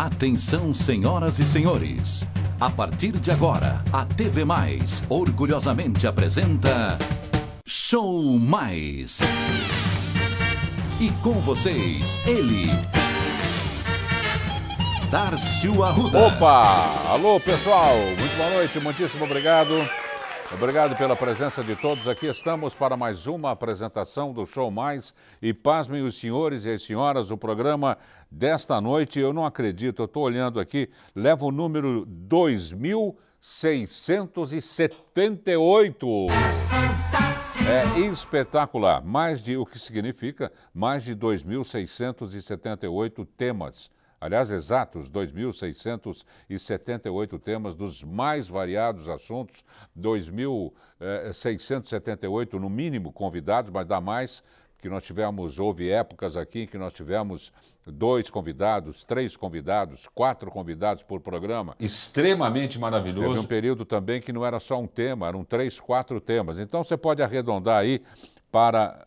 Atenção, senhoras e senhores. A partir de agora, a TV Mais orgulhosamente apresenta Show Mais. E com vocês, ele. Darcio Arruda. Opa! Alô, pessoal! Muito boa noite, muitíssimo obrigado. Obrigado pela presença de todos. Aqui estamos para mais uma apresentação do Show Mais. E pasmem os senhores e as senhoras, o programa desta noite, eu não acredito, eu estou olhando aqui, leva o número 2678. É espetacular. Mais de, o que significa, mais de 2.678 temas aliás, exatos 2.678 temas dos mais variados assuntos, 2.678 eh, no mínimo convidados, mas dá mais que nós tivemos, houve épocas aqui em que nós tivemos dois convidados, três convidados, quatro convidados por programa. Extremamente maravilhoso. Teve um período também que não era só um tema, eram três, quatro temas. Então você pode arredondar aí para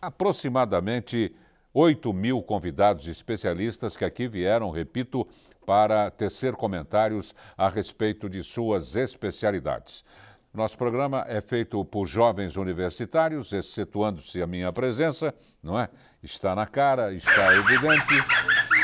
aproximadamente 8 mil convidados especialistas que aqui vieram, repito, para tecer comentários a respeito de suas especialidades. Nosso programa é feito por jovens universitários, excetuando-se a minha presença, não é? Está na cara, está evidente,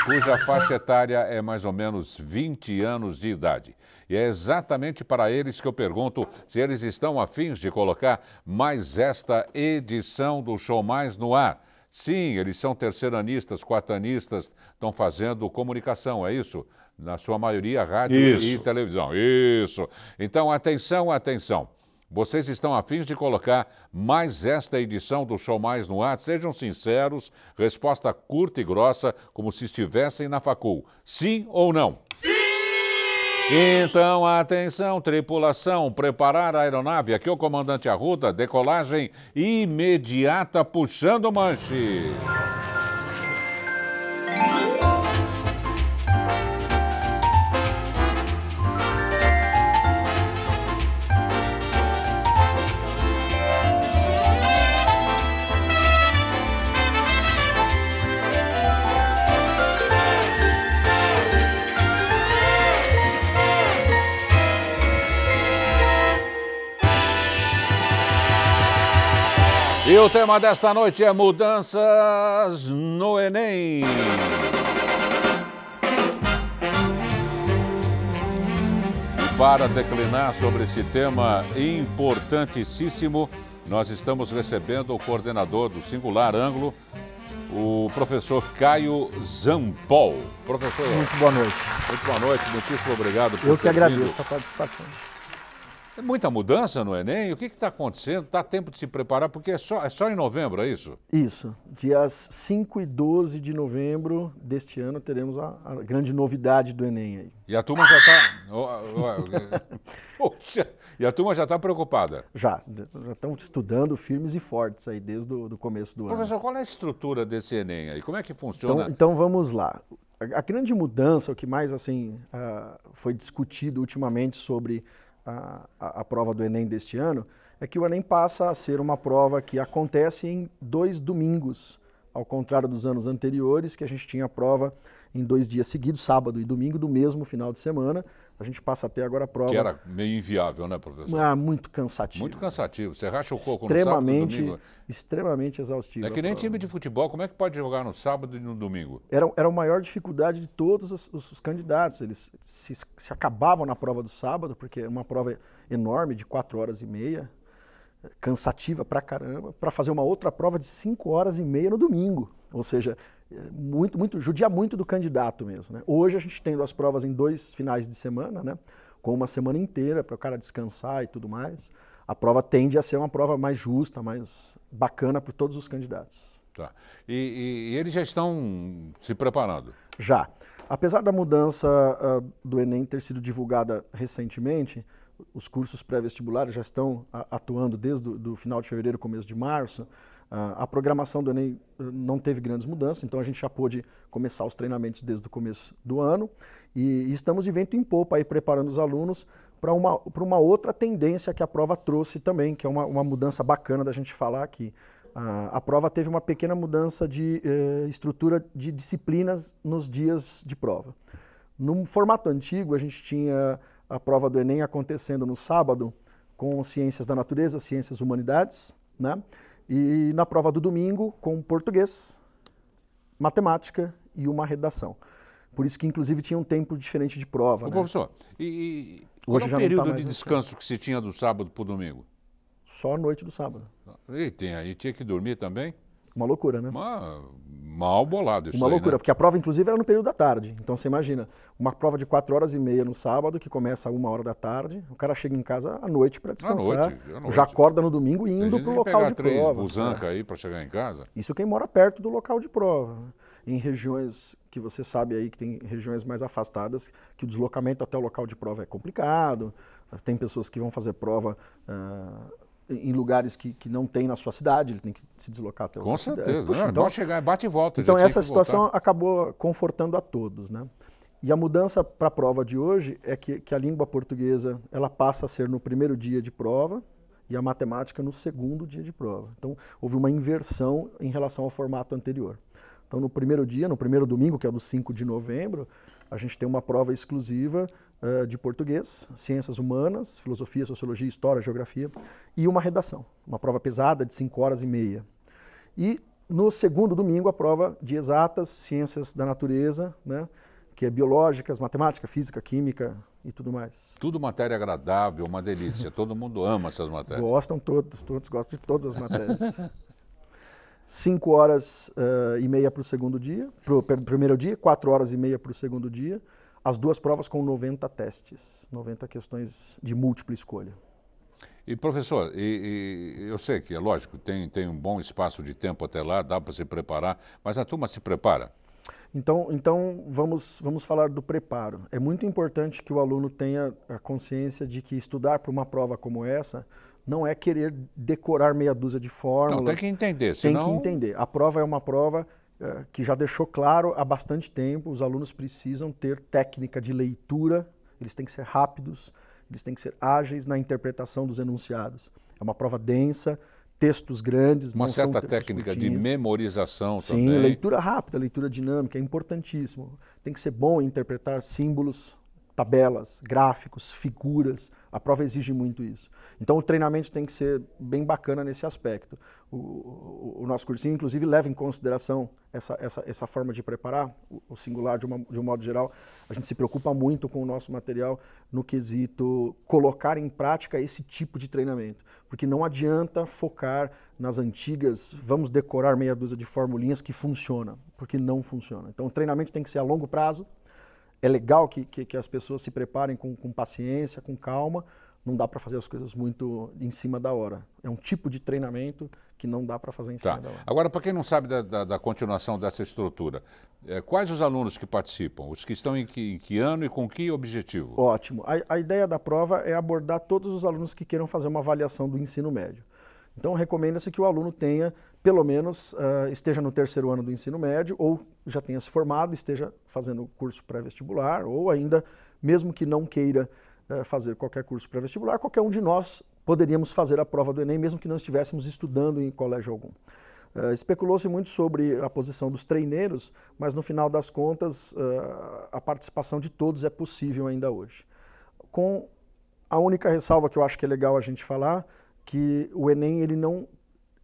cuja faixa etária é mais ou menos 20 anos de idade. E é exatamente para eles que eu pergunto se eles estão afins de colocar mais esta edição do Show Mais no ar Sim, eles são terceiranistas, quartanistas, estão fazendo comunicação, é isso? Na sua maioria, rádio isso. e televisão. Isso. Então, atenção, atenção. Vocês estão afins de colocar mais esta edição do Show Mais no ar? Sejam sinceros, resposta curta e grossa, como se estivessem na facul. Sim ou não? Sim! Então, atenção, tripulação, preparar a aeronave. Aqui é o comandante Arruda, decolagem imediata, puxando o manche. E o tema desta noite é mudanças no Enem. para declinar sobre esse tema importantíssimo, nós estamos recebendo o coordenador do Singular Ângulo, o professor Caio Zampol. Professor. Muito boa noite. Muito boa noite, muitíssimo obrigado por Eu que agradeço vindo. a participação. É muita mudança no Enem? O que está acontecendo? Está tempo de se preparar? Porque é só, é só em novembro, é isso? Isso. Dias 5 e 12 de novembro deste ano teremos a, a grande novidade do Enem aí. E a turma já está. É, e a turma já está preocupada? Já. Já estão estudando firmes e fortes aí desde o começo do ano. Professor, qual é a estrutura desse Enem aí? Como é que então, funciona? Então, então vamos lá. A, a grande mudança, o que mais assim uh, foi discutido ultimamente sobre a, a, prova do Enem deste ano é que o Enem passa a ser uma prova que acontece em dois domingos, ao contrário dos anos anteriores, que a gente tinha a prova em dois dias seguidos, sábado e domingo, do mesmo final de semana. A gente passa até agora a prova. Que era meio inviável, né, professor? Ah, muito cansativo. Muito cansativo. Você racha o coco no sábado e no domingo. Extremamente exaustivo. É que nem time de futebol, como é que pode jogar no sábado e no domingo? Era, era a maior dificuldade de todos os, os, os candidatos. Eles se, se, acabavam na prova do sábado, porque é uma prova enorme, de quatro horas e meia, cansativa pra caramba, para fazer uma outra prova de cinco horas e meia no domingo. Ou seja, muito, muito, judia muito do candidato mesmo. Né? Hoje a gente tendo as provas em dois finais de semana, né? com uma semana inteira para o cara descansar e tudo mais, a prova tende a ser uma prova mais justa, mais bacana para todos os candidatos. Tá. E, e, e, eles já estão se preparando? Já. Apesar da mudança uh, do Enem ter sido divulgada recentemente, os cursos pré-vestibulares já estão ah, atuando desde o final de fevereiro, começo de março. Ah, a programação do Enem eh, não teve grandes mudanças, então a gente já pôde começar os treinamentos desde o começo do ano e estamos de vento em popa aí preparando os alunos para uma, uma outra tendência que a prova trouxe também, que é uma, uma mudança bacana da gente falar aqui. A, ah, a prova teve uma pequena mudança de eh, estrutura de disciplinas nos dias de prova. No formato antigo, a gente tinha a prova do Enem acontecendo no sábado com Ciências da Natureza, Ciências Humanidades, né? E na prova do domingo, com português, matemática e uma redação. Por isso que, inclusive, tinha um tempo diferente de prova. Ô, né? Professor, e, e Hoje qual é o tá período tá de descanso que se tinha do sábado para o domingo? Só a noite do sábado. E tem aí, tinha que dormir também? Uma loucura, né? Uma... Mal bolado isso Uma loucura, né? porque a prova, inclusive, era no período da tarde. Então você imagina, uma prova de 4 horas e meia no sábado, que começa a 1 hora da tarde, o cara chega em casa à noite para descansar. À noite, à noite. Já acorda no domingo indo para o local pegar de três prova. Busanca né? aí para chegar em casa. Isso quem mora perto do local de prova. Né? Em regiões que você sabe aí que tem regiões mais afastadas, que o deslocamento até o local de prova é complicado. Tem pessoas que vão fazer prova uh, em lugares que, que não tem na sua cidade, ele tem que se deslocar até Com certeza, Puxa, então, não chegar, bate e volta. Então essa situação voltar. acabou confortando a todos, né? E a mudança para a prova de hoje é que, que a língua portuguesa ela passa a ser no primeiro dia de prova e a matemática no segundo dia de prova. Então houve uma inversão em relação ao formato anterior. Então no primeiro dia, no primeiro domingo, que é o do 5 de novembro, a gente tem uma prova exclusiva uh, de português, ciências humanas, filosofia, sociologia, história, geografia, e uma redação, uma prova pesada de 5 horas e meia. E no segundo domingo, a prova de exatas, ciências da natureza, né, que é biológicas, matemática, física, química e tudo mais. Tudo matéria agradável, uma delícia. Todo mundo ama essas matérias. Gostam todos, todos gostam de todas as matérias. 5 horas uh, e meia para o segundo dia, para o primeiro dia, 4 horas e meia para o segundo dia, as duas provas com 90 testes, 90 questões de múltipla escolha. E professor, e, e, eu sei que é lógico, tem, tem um bom espaço de tempo até lá, dá para se preparar, mas a turma se prepara? Então, então vamos, vamos falar do preparo. É muito importante que o aluno tenha a consciência de que estudar para uma prova como essa não é querer decorar meia dúzia de fórmulas. Não, tem que entender. Senão... Tem que entender. A prova é uma prova eh, que já deixou claro há bastante tempo, os alunos precisam ter técnica de leitura, eles têm que ser rápidos, eles têm que ser ágeis na interpretação dos enunciados. É uma prova densa, textos grandes. Uma certa técnica curtinhos. de memorização Sim, também. Sim, leitura rápida, leitura dinâmica, é importantíssimo. Tem que ser bom em interpretar símbolos, tabelas, gráficos, figuras. A prova exige muito isso. Então o treinamento tem que ser bem bacana nesse aspecto. O, o, o nosso cursinho, inclusive, leva em consideração essa, essa, essa forma de preparar, o, o singular de, uma, de um modo geral. A gente se preocupa muito com o nosso material no quesito colocar em prática esse tipo de treinamento. Porque não adianta focar nas antigas, vamos decorar meia dúzia de formulinhas que funciona, porque não funciona. Então o treinamento tem que ser a longo prazo, é legal que, que, que as pessoas se preparem com, com paciência, com calma. Não dá para fazer as coisas muito em cima da hora. É um tipo de treinamento que não dá para fazer em tá. cima da hora. Agora, para quem não sabe da, da, da continuação dessa estrutura, é, quais os alunos que participam? Os que estão em que, em que ano e com que objetivo? Ótimo. A, a ideia da prova é abordar todos os alunos que queiram fazer uma avaliação do ensino médio. Então, recomenda-se que o aluno tenha pelo menos uh, esteja no terceiro ano do ensino médio ou já tenha se formado, esteja fazendo curso pré-vestibular ou ainda, mesmo que não queira uh, fazer qualquer curso pré-vestibular, qualquer um de nós poderíamos fazer a prova do Enem, mesmo que não estivéssemos estudando em colégio algum. Uh, Especulou-se muito sobre a posição dos treineiros, mas no final das contas a participação de todos é possível ainda hoje. Com a única ressalva que eu acho que é legal a gente falar, que o Enem ele não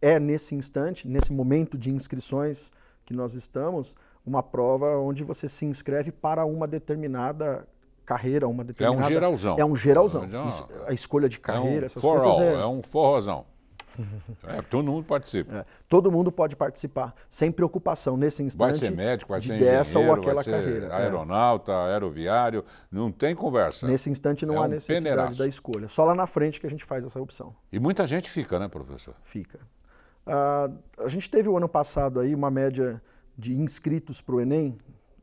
é nesse instante, nesse momento de inscrições que nós estamos, uma prova onde você se inscreve para uma determinada carreira, uma determinada... É um geralzão. É um geralzão. É um... Isso, a escolha de é carreira, é um essas coisas... é... é um forrozão. É, todo mundo participa. É, todo mundo pode participar, sem preocupação nesse instante. Vai ser médico, vai de ser engenheiro, dessa ou aquela vai ser carreira. É. Aeronauta, é. aeroviário, não tem conversa. Nesse instante não é há um necessidade peneiraço. da escolha. Só lá na frente que a gente faz essa opção. E muita gente fica, né, professor? Fica. Uh, a gente teve o ano passado aí uma média de inscritos para o Enem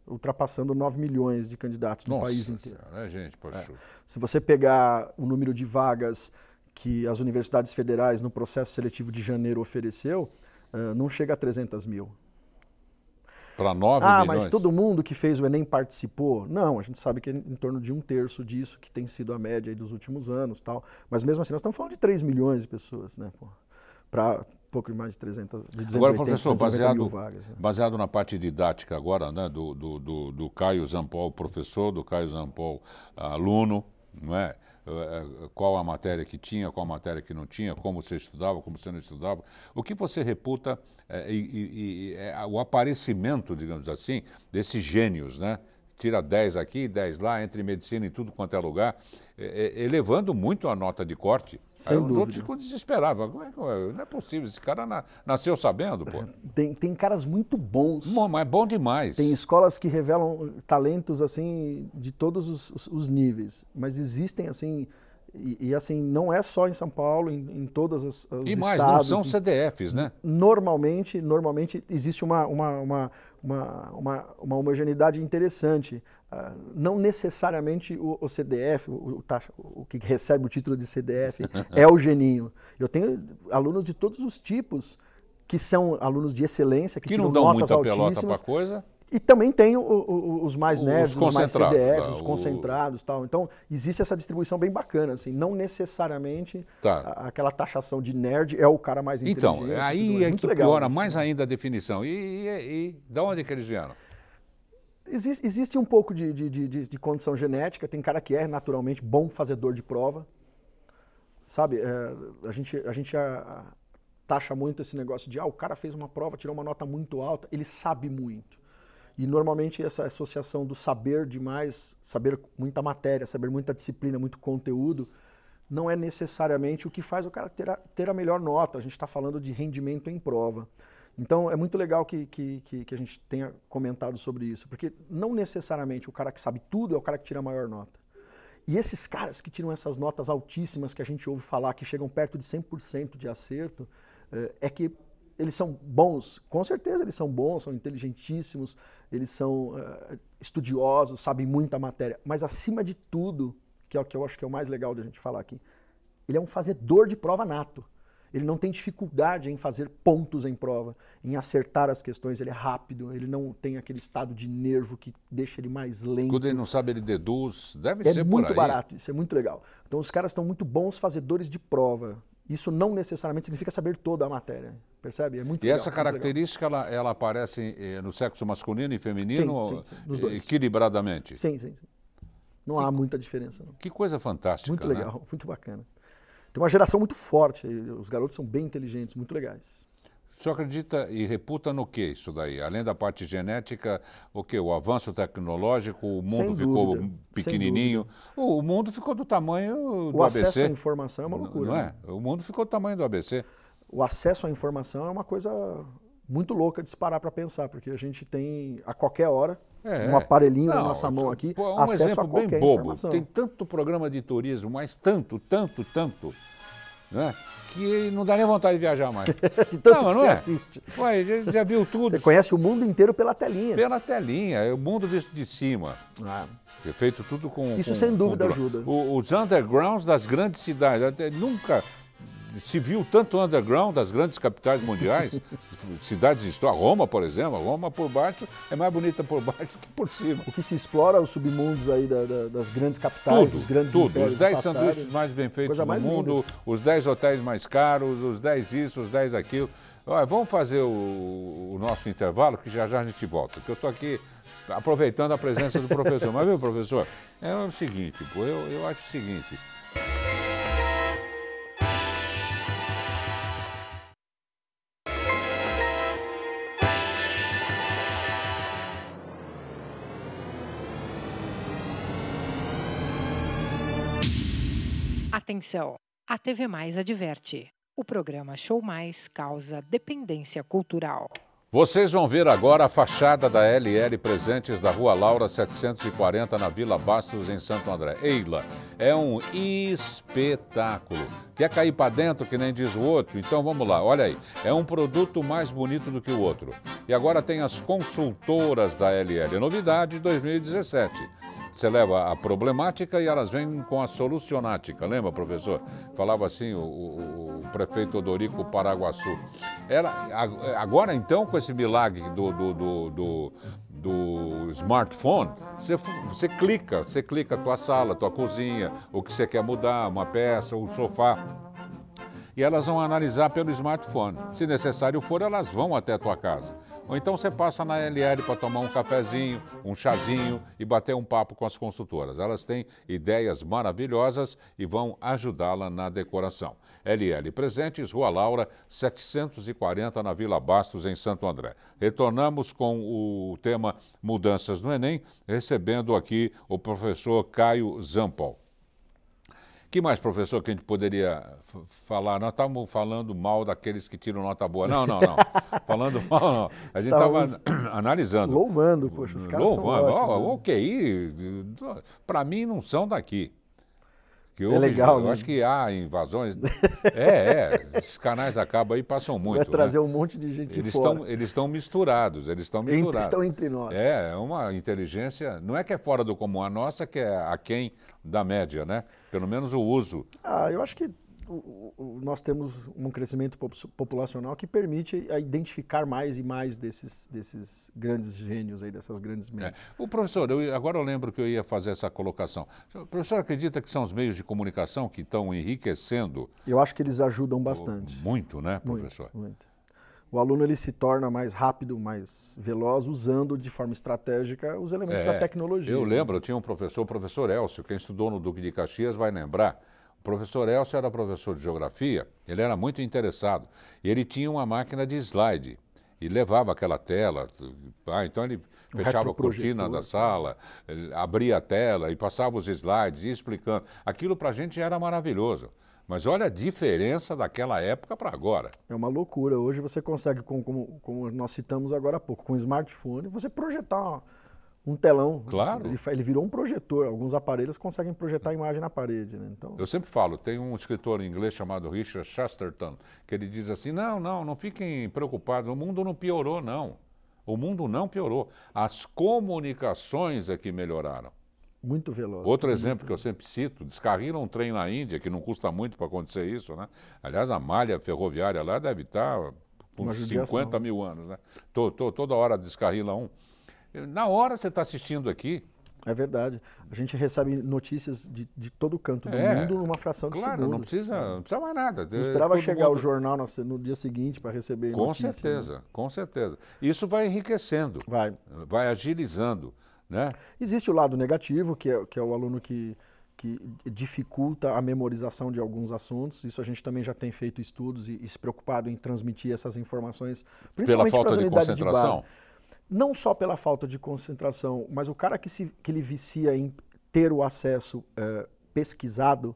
ultrapassando 9 milhões de candidatos Nossa, no país inteiro. Senhora, né, gente, é. Se você pegar o número de vagas que as universidades federais no processo seletivo de janeiro ofereceu, uh, não chega a 300 mil. Para 9 ah, milhões? Ah, mas todo mundo que fez o Enem participou? Não, a gente sabe que é em torno de um terço disso que tem sido a média dos últimos anos tal. Mas mesmo assim, nós estamos falando de 3 milhões de pessoas, né? Para pouco mais de 300, de 280, Agora, professor, baseado, vagas, né? baseado na parte didática agora, né, do, do, do, do Caio Zampol, professor, do Caio Zampol, aluno, não é? É, é? qual a matéria que tinha, qual a matéria que não tinha, como você estudava, como você não estudava. O que você reputa é, e, e, é, o aparecimento, digamos assim, desses gênios, né? tira 10 aqui 10 lá, entre medicina e tudo quanto é lugar, é, é, elevando muito a nota de corte. Sem Aí os dúvida. outros ficam desesperados. Como é não é possível, esse cara na, nasceu sabendo, pô. Tem, tem caras muito bons. Bom, mas bom demais. Tem escolas que revelam talentos, assim, de todos os, os, os níveis. Mas existem, assim, e, e, assim, não é só em São Paulo, em, em todas as os E mais, estados, não são CDFs, né? Normalmente, normalmente existe uma, uma, uma, uma, uma, uma homogeneidade interessante. Uh, não necessariamente o, o CDF, o, o, o, que recebe o título de CDF, é o geninho. Eu tenho alunos de todos os tipos que são alunos de excelência, que, que não dão muita pelota para coisa e também tem o, o, os mais nerds, os, né, os mais CDFs, os concentrados o... tal. Então, existe essa distribuição bem bacana, assim. Não necessariamente tá. a, aquela taxação de nerd é o cara mais então, inteligente. Então, aí é, é que piora isso. mais né? ainda a definição. E, e, e da onde é que eles vieram? Existe, existe um pouco de, de, de, de condição genética. Tem cara que é naturalmente bom fazedor de prova. Sabe, é, a gente, a gente a, taxa muito esse negócio de ah, o cara fez uma prova, tirou uma nota muito alta, ele sabe muito. E normalmente essa associação do saber demais, saber muita matéria, saber muita disciplina, muito conteúdo, não é necessariamente o que faz o cara ter a, ter a melhor nota. A gente está falando de rendimento em prova. Então é muito legal que, que, que, a gente tenha comentado sobre isso, porque não necessariamente o cara que sabe tudo é o cara que tira a maior nota. E esses caras que tiram essas notas altíssimas que a gente ouve falar, que chegam perto de 100% de acerto, eh, é que eles são bons? Com certeza eles são bons, são inteligentíssimos, eles são uh, estudiosos, sabem muita matéria. Mas acima de tudo, que é o que eu acho que é o mais legal da gente falar aqui, ele é um fazedor de prova nato. Ele não tem dificuldade em fazer pontos em prova, em acertar as questões. Ele é rápido, ele não tem aquele estado de nervo que deixa ele mais lento. Quando ele não sabe, ele deduz. Deve é ser por aí. É muito barato, isso é muito legal. Então, os caras estão muito bons fazedores de prova. Isso não necessariamente significa saber toda a matéria, percebe? É muito E legal, essa característica, ela, ela aparece eh, no sexo masculino e feminino sim, sim, sim, nos eh, dois. equilibradamente? Sim, sim. Não que, há muita diferença. Não. Que coisa fantástica, Muito né? legal, né? muito bacana. Tem uma geração muito forte, os garotos são bem inteligentes, muito legais. O senhor acredita e reputa no que isso daí? Além da parte genética, o que? O avanço tecnológico, o mundo ficou pequenininho. O mundo ficou do tamanho do o ABC. O acesso à informação é uma loucura. Não é? né? é? O mundo ficou do tamanho do ABC. O acesso à informação é uma coisa muito louca de se parar para pensar, porque a gente tem a qualquer hora é, um aparelhinho não, na nossa mão aqui, é um acesso a qualquer bem bobo. Informação. Tem tanto programa de turismo, mas tanto, tanto, tanto né? que não dá nem vontade de viajar mais. de tanto não, que não você é. assiste. Ué, já, já, viu tudo. Você conhece o mundo inteiro pela telinha. Pela telinha, é o mundo visto de cima. Ah. É feito tudo com... Isso com, sem dúvida com, ajuda. os undergrounds das grandes cidades. Até nunca se viu tanto underground das grandes capitais mundiais, cidades históricas, Roma, por exemplo, Roma por baixo é mais bonita por baixo que por cima. O que se explora é os submundos aí da, da, das grandes capitais, tudo, dos grandes tudo. impérios. Os 10 sanduíches mais bem feitos do mundo, linda. os 10 hotéis mais caros, os 10 isso, os 10 aquilo. Olha, vamos fazer o, o nosso intervalo, que já já a gente volta, que eu estou aqui aproveitando a presença do professor. Mas viu, professor, é o seguinte, eu, eu acho o seguinte. Atenção! A TV Mais adverte. O programa Show Mais causa dependência cultural. Vocês vão ver agora a fachada da LL Presentes da Rua Laura 740 na Vila Bastos em Santo André. Eila, é um espetáculo. Quer cair para dentro que nem diz o outro? Então vamos lá, olha aí. É um produto mais bonito do que o outro. E agora tem as consultoras da LL, novidade 2017. Você leva a problemática e elas vêm com a solucionática, lembra, professor? Falava assim o, o, o prefeito Odorico Paraguaçu. Era, agora, então, com esse milagre do, do, do, do do smartphone, você, você clica, você clica a tua sala, tua cozinha, o que você quer mudar, uma peça, um sofá. E elas vão analisar pelo smartphone. Se necessário for, elas vão até a tua casa. Ou então você passa na LR para tomar um cafezinho, um chazinho e bater um papo com as consultoras. Elas têm ideias maravilhosas e vão ajudá-la na decoração. LL Presentes, Rua Laura, 740 na Vila Bastos, em Santo André. Retornamos com o tema Mudanças no Enem, recebendo aqui o professor Caio Zampol que mais, professor, que a gente poderia falar? Nós estávamos falando mal daqueles que tiram nota boa. Não, não, não. falando mal, não. A gente estava analisando. Louvando, poxa, os caras Louvando. São né? O QI, é para mim, não são daqui. Que hoje, é legal, Eu né? acho que há invasões. é, é. Esses canais acabam aí passam muito. Vai né? trazer né? um monte de gente eles fora. eles estão misturados, eles estão misturados. Entre, estão entre nós. É, é uma inteligência... Não é que é fora do comum. A nossa que é aquém da média, né? Pelo menos o uso. Ah, eu acho que nós temos um crescimento populacional que permite identificar mais e mais desses, desses grandes gênios aí, dessas grandes é. mentes. É. O professor, eu, agora eu lembro que eu ia fazer essa colocação. O professor acredita que são os meios de comunicação que estão enriquecendo? Eu acho que eles ajudam bastante. muito, né, professor? Muito, muito o aluno ele se torna mais rápido, mais veloz, usando de forma estratégica os elementos é, da tecnologia. Eu lembro, eu tinha um professor, o professor Elcio, quem estudou no Duque de Caxias vai lembrar. O professor Elcio era professor de geografia, ele era muito interessado. E ele tinha uma máquina de slide e levava aquela tela. Ah, então ele fechava a cortina da sala, abria a tela e passava os slides, explicando. Aquilo para a gente era maravilhoso. Mas olha a diferença daquela época para agora. É uma loucura. Hoje você consegue, como, como, como, nós citamos agora há pouco, com smartphone, você projetar um telão. Claro. Ele, ele virou um projetor. Alguns aparelhos conseguem projetar a imagem na parede. Né? Então... Eu sempre falo, tem um escritor inglês chamado Richard Chesterton, que ele diz assim, não, não, não fiquem preocupados, o mundo não piorou, não. O mundo não piorou. As comunicações é que melhoraram. Muito veloz. Outro exemplo muito... que eu sempre cito, descarrilam um trem na Índia, que não custa muito para acontecer isso, né? Aliás, a malha ferroviária lá deve estar tá por uns 50 mil anos, né? Tô, tô, toda hora descarrila um. Na hora você está assistindo aqui, é verdade. A gente recebe notícias de, de todo canto do é, mundo numa fração de claro, Claro, não precisa, não precisa mais nada. Não esperava chegar mundo... o jornal no, no, dia seguinte para receber Com notícia, né? certeza, né? com certeza. Isso vai enriquecendo. Vai. Vai agilizando. Né? Existe o lado negativo, que é, que é o aluno que, que dificulta a memorização de alguns assuntos. Isso a gente também já tem feito estudos e, e se preocupado em transmitir essas informações, principalmente pela falta de concentração. De Não só pela falta de concentração, mas o cara que, se, que ele vicia em ter o acesso é, pesquisado,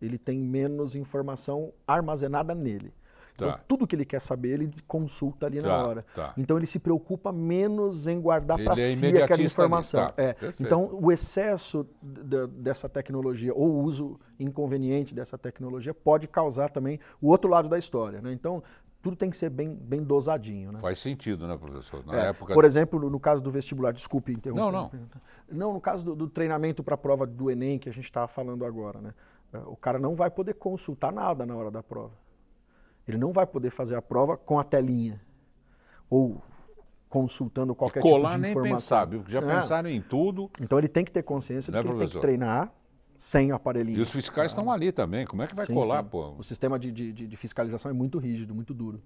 ele tem menos informação armazenada nele. Então, tá. Então, tudo que ele quer saber, ele consulta ali tá, na hora. Tá. Então, ele se preocupa menos em guardar para é si aquela informação. Tá. É. Então, o excesso dessa tecnologia ou o uso inconveniente dessa tecnologia pode causar também o outro lado da história. Né? Então, tudo tem que ser bem, bem dosadinho. Né? Faz sentido, né, professor? Na é, época... Por exemplo, no caso do vestibular, desculpe interromper. Não, não. Não, no caso do, do treinamento para a prova do Enem, que a gente estava falando agora, né? É, o cara não vai poder consultar nada na hora da prova. Ele não vai poder fazer a prova com a telinha ou consultando qualquer colar, tipo de informação. nem pensar, Já é. pensaram em tudo. Então ele tem que ter consciência é de que ele tem que treinar sem o aparelhinho. E os fiscais tá. estão ali também. Como é que vai sim, colar, sim. pô? O sistema de, de, de fiscalização é muito rígido, muito duro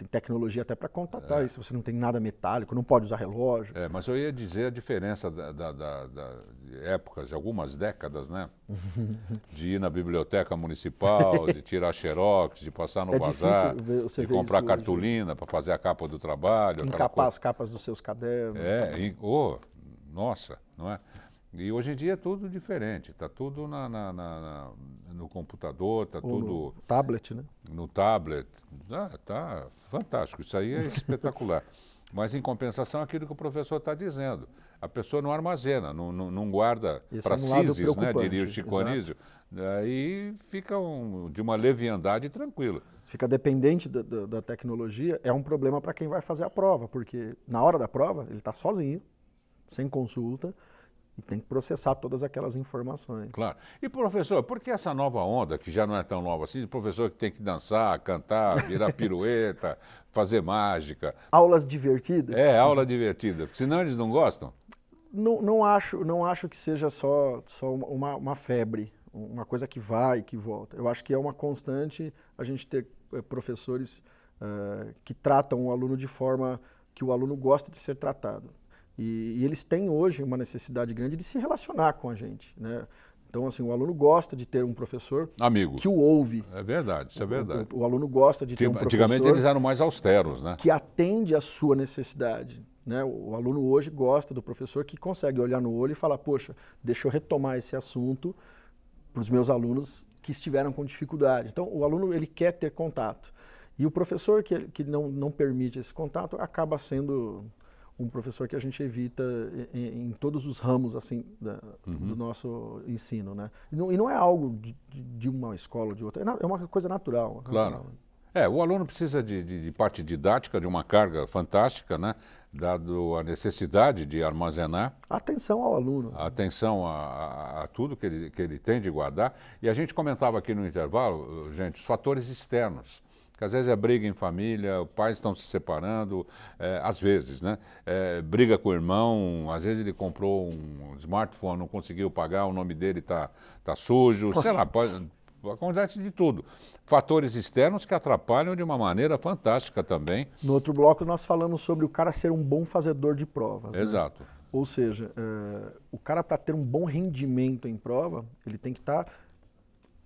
tem tecnologia até para contatar é. isso. Você não tem nada metálico, não pode usar relógio. É, mas eu ia dizer a diferença da, da, da, da de épocas, de algumas décadas, né? de ir na biblioteca municipal, de tirar xerox, de passar no é bazar, de comprar cartolina para fazer a capa do trabalho. Encapar as capas dos seus cadernos. É, oh, nossa, não é? E hoje em dia é tudo diferente, está tudo na, na, na, no computador, está tudo. No tablet, né? No tablet. Ah, tá fantástico, isso aí é espetacular. Mas, em compensação, é aquilo que o professor está dizendo. A pessoa não armazena, não, não, não guarda para é um né, diria o Chico Anísio. Aí fica um, de uma leviandade tranquila. Fica dependente do, do, da tecnologia, é um problema para quem vai fazer a prova, porque na hora da prova ele está sozinho, sem consulta e tem que processar todas aquelas informações. Claro. E professor, por que essa nova onda, que já não é tão nova assim, de professor que tem que dançar, cantar, virar pirueta, fazer mágica? Aulas divertidas? É, aula divertida, porque senão eles não gostam. Não, não, acho, não acho que seja só, só uma, uma febre, uma coisa que vai e que volta. Eu acho que é uma constante a gente ter eh, professores eh, que tratam o aluno de forma que o aluno gosta de ser tratado. E, e, eles têm hoje uma necessidade grande de se relacionar com a gente, né? Então, assim, o aluno gosta de ter um professor Amigo. que o ouve. É verdade, isso é verdade. O, o, o aluno gosta de ter um professor... Antigamente eles eram mais austeros, né? Que atende à sua necessidade. Né? O, o aluno hoje gosta do professor que consegue olhar no olho e falar, poxa, deixa eu retomar esse assunto para os meus alunos que estiveram com dificuldade. Então, o aluno ele quer ter contato. E o professor que, que não, não permite esse contato acaba sendo um professor que a gente evita em, em todos os ramos assim da, uhum. do nosso ensino, né? E não, e não é algo de, de, uma escola ou de outra, é, é uma coisa natural. Claro. É, o aluno precisa de, de, de, parte didática, de uma carga fantástica, né? Dado a necessidade de armazenar. Atenção ao aluno. Atenção a, a, a, tudo que ele, que ele tem de guardar. E a gente comentava aqui no intervalo, gente, os fatores externos que às vezes é briga em família, os pais estão se separando, é, às vezes, né? É, briga com o irmão, às vezes ele comprou um smartphone, não conseguiu pagar, o nome dele está tá sujo, sei lá, pode, acontece de tudo. Fatores externos que atrapalham de uma maneira fantástica também. No outro bloco nós falamos sobre o cara ser um bom fazedor de provas. Né? Exato. Né? Ou seja, é, o cara para ter um bom rendimento em prova, ele tem que estar tá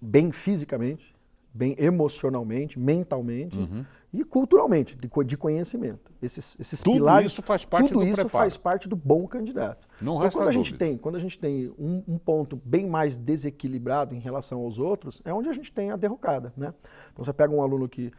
bem fisicamente, bem emocionalmente, mentalmente uhum. e culturalmente, de, de, conhecimento. Esses, esses tudo pilares, isso faz parte tudo do isso preparo. faz parte do bom candidato. Não então, quando a gente tem, quando a gente tem um, um, ponto bem mais desequilibrado em relação aos outros, é onde a gente tem a derrocada, né? Então você pega um aluno que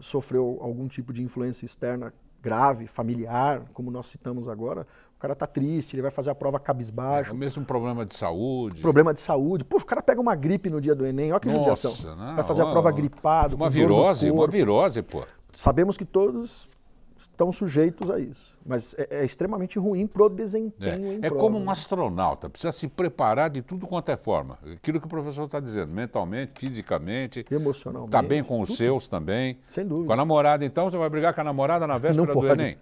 sofreu algum tipo de influência externa grave, familiar, como nós citamos agora, o cara está triste, ele vai fazer a prova cabisbaixo. É, o mesmo problema de saúde. Problema de saúde. Pô, o cara pega uma gripe no dia do Enem, olha que Nossa, judiação. Não, vai fazer ó, a prova gripado. Uma virose, uma virose, pô. Sabemos que todos estão sujeitos a isso. Mas é, é extremamente ruim para o desempenho é. em É prova. como um né? astronauta, precisa se preparar de tudo quanto é forma. Aquilo que o professor está dizendo, mentalmente, fisicamente. Emocionalmente. Está bem com os tudo. seus também. Sem dúvida. Com a namorada, então, você vai brigar com a namorada na véspera não do pode. Enem.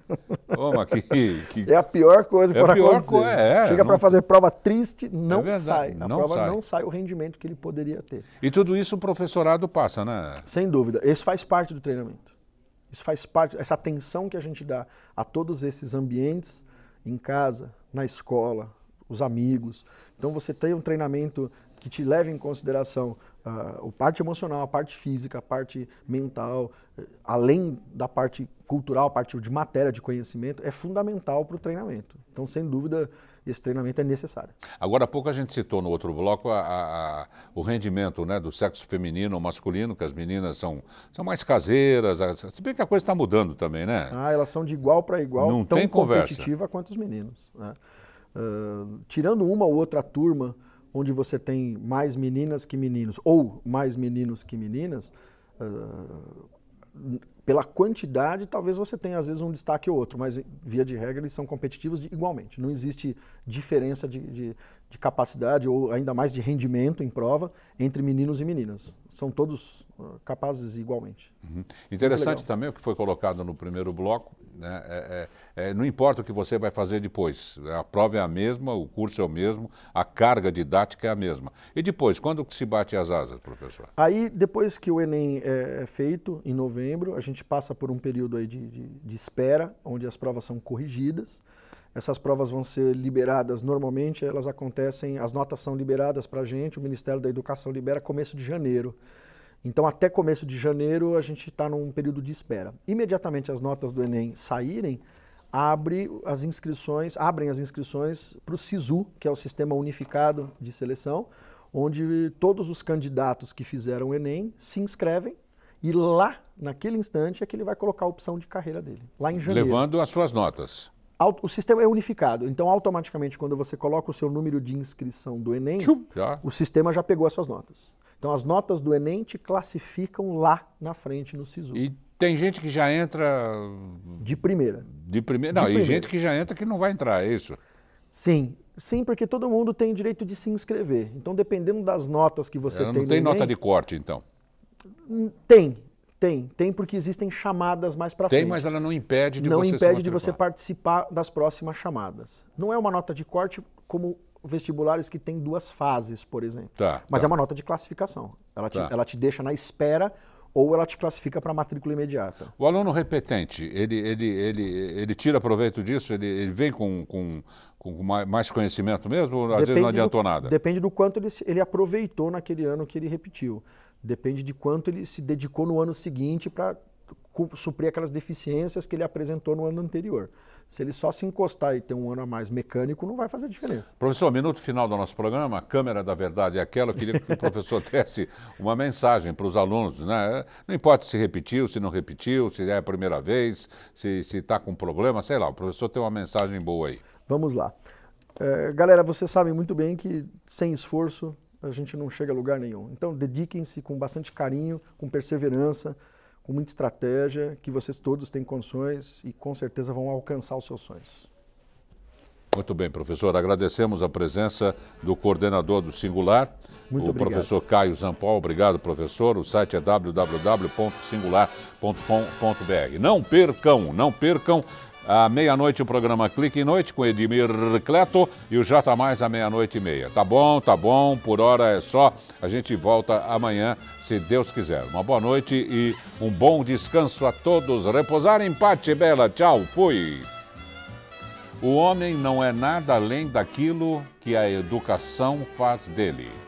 Toma, que, que... É a pior coisa que é a pior acontecer. Co... É, Chega não... para fazer prova triste, é não é sai. Na não prova sai. não sai o rendimento que ele poderia ter. E tudo isso o professorado passa, né? Sem dúvida. Esse faz parte do treinamento. Isso faz parte, essa atenção que a gente dá a todos esses ambientes, em casa, na escola, os amigos. Então você tem um treinamento que te leva em consideração uh, ah, a parte emocional, a parte física, a parte mental, eh, além da parte cultural, a parte de matéria, de conhecimento, é fundamental para o treinamento. Então, sem dúvida, esse treinamento é necessário. Agora há pouco a gente citou no outro bloco a, a, a, o rendimento né, do sexo feminino ou masculino, que as meninas são, são mais caseiras, se bem que a coisa está mudando também, né? Ah, elas são de igual para igual, Não tão tem competitiva conversa. quanto os meninos. Né? Uh, tirando uma ou outra turma onde você tem mais meninas que meninos, ou mais meninos que meninas, uh, pela quantidade, talvez você tenha às vezes um destaque ou outro, mas via de regra eles são competitivos de, igualmente. Não existe diferença de, de, de, capacidade ou ainda mais de rendimento em prova entre meninos e meninas. São todos uh, capazes igualmente. Uhum. Interessante também o que foi colocado no primeiro bloco, né? é, é é, não importa o que você vai fazer depois, a prova é a mesma, o curso é o mesmo, a carga didática é a mesma. E depois, quando que se bate as asas, professor? Aí, depois que o Enem é, é feito, em novembro, a gente passa por um período aí de, de, de espera, onde as provas são corrigidas. Essas provas vão ser liberadas normalmente, elas acontecem, as notas são liberadas para a gente, o Ministério da Educação libera começo de janeiro. Então, até começo de janeiro, a gente está num período de espera. Imediatamente as notas do Enem saírem, abre as inscrições, abrem as inscrições para o SISU, que é o Sistema Unificado de Seleção, onde todos os candidatos que fizeram o Enem se inscrevem e lá, naquele instante, é que ele vai colocar a opção de carreira dele, lá em janeiro. Levando as suas notas. O sistema é unificado, então automaticamente quando você coloca o seu número de inscrição do Enem, Tchum, o sistema já pegou as suas notas. Então as notas do Enem te classificam lá na frente no SISU. E tem gente que já entra. De primeira. De primeira. Não, de primeira. e gente que já entra que não vai entrar, é isso? Sim. Sim, porque todo mundo tem direito de se inscrever. Então, dependendo das notas que você tem. É, não tem no nota de corte, então? Hum, tem, tem, tem porque existem chamadas mais para frente. Tem, mas ela não impede de não você Não impede de você participar das próximas chamadas. Não é uma nota de corte como vestibulares que tem duas fases, por exemplo. Tá, mas tá. é uma nota de classificação. Ela te, tá. ela te deixa na espera ou ela te classifica para matrícula imediata. O aluno repetente, ele, ele, ele, ele tira proveito disso? Ele, ele vem com, com, com mais conhecimento mesmo? Ou às depende vezes não adiantou do, nada? Depende do quanto ele, ele aproveitou naquele ano que ele repetiu. Depende de quanto ele se dedicou no ano seguinte para suprir aquelas deficiências que ele apresentou no ano anterior. Se ele só se encostar e ter um ano a mais mecânico, não vai fazer diferença. Professor, minuto final do nosso programa, a câmera da verdade é aquela. Eu queria que o professor desse uma mensagem para os alunos. Né? Não importa se repetiu, se não repetiu, se é a primeira vez, se está com problema, sei lá. O professor tem uma mensagem boa aí. Vamos lá. É, galera, vocês sabem muito bem que sem esforço a gente não chega a lugar nenhum. Então, dediquem-se com bastante carinho, com perseverança com muita estratégia, que vocês todos têm condições e com certeza vão alcançar os seus sonhos. Muito bem, professor. Agradecemos a presença do coordenador do Singular, Muito o obrigado. professor Caio Zampol. Obrigado, professor. O site é www.singular.com.br. Não percam, não percam à meia-noite, o programa Clique em Noite com Edmir Cleto e o Jota tá Mais à meia-noite e meia. Tá bom, tá bom, por hora é só. A gente volta amanhã, se Deus quiser. Uma boa noite e um bom descanso a todos. Repousar em Bela. Tchau, fui. O homem não é nada além daquilo que a educação faz dele.